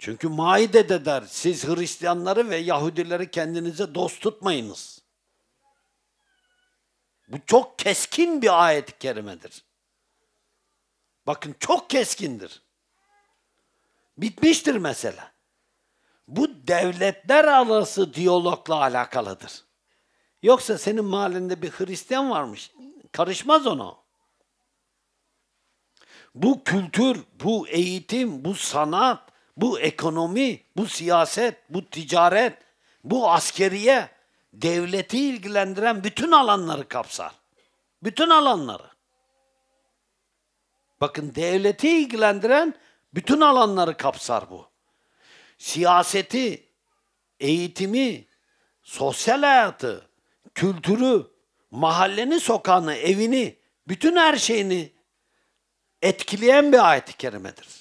Çünkü Maide de der siz Hristiyanları ve Yahudileri kendinize dost tutmayınız. Bu çok keskin bir ayet-i kerimedir. Bakın çok keskindir. Bitmiştir mesela. Bu devletler arası diyalogla alakalıdır. Yoksa senin mahallende bir Hristiyan varmış. Karışmaz ona. Bu kültür, bu eğitim, bu sanat, bu ekonomi, bu siyaset, bu ticaret, bu askeriye devleti ilgilendiren bütün alanları kapsar. Bütün alanları. Bakın devleti ilgilendiren bütün alanları kapsar bu. Siyaseti, eğitimi, sosyal hayatı, kültürü, mahalleni, sokağını, evini, bütün her şeyini etkileyen bir ayet-i kerimedir.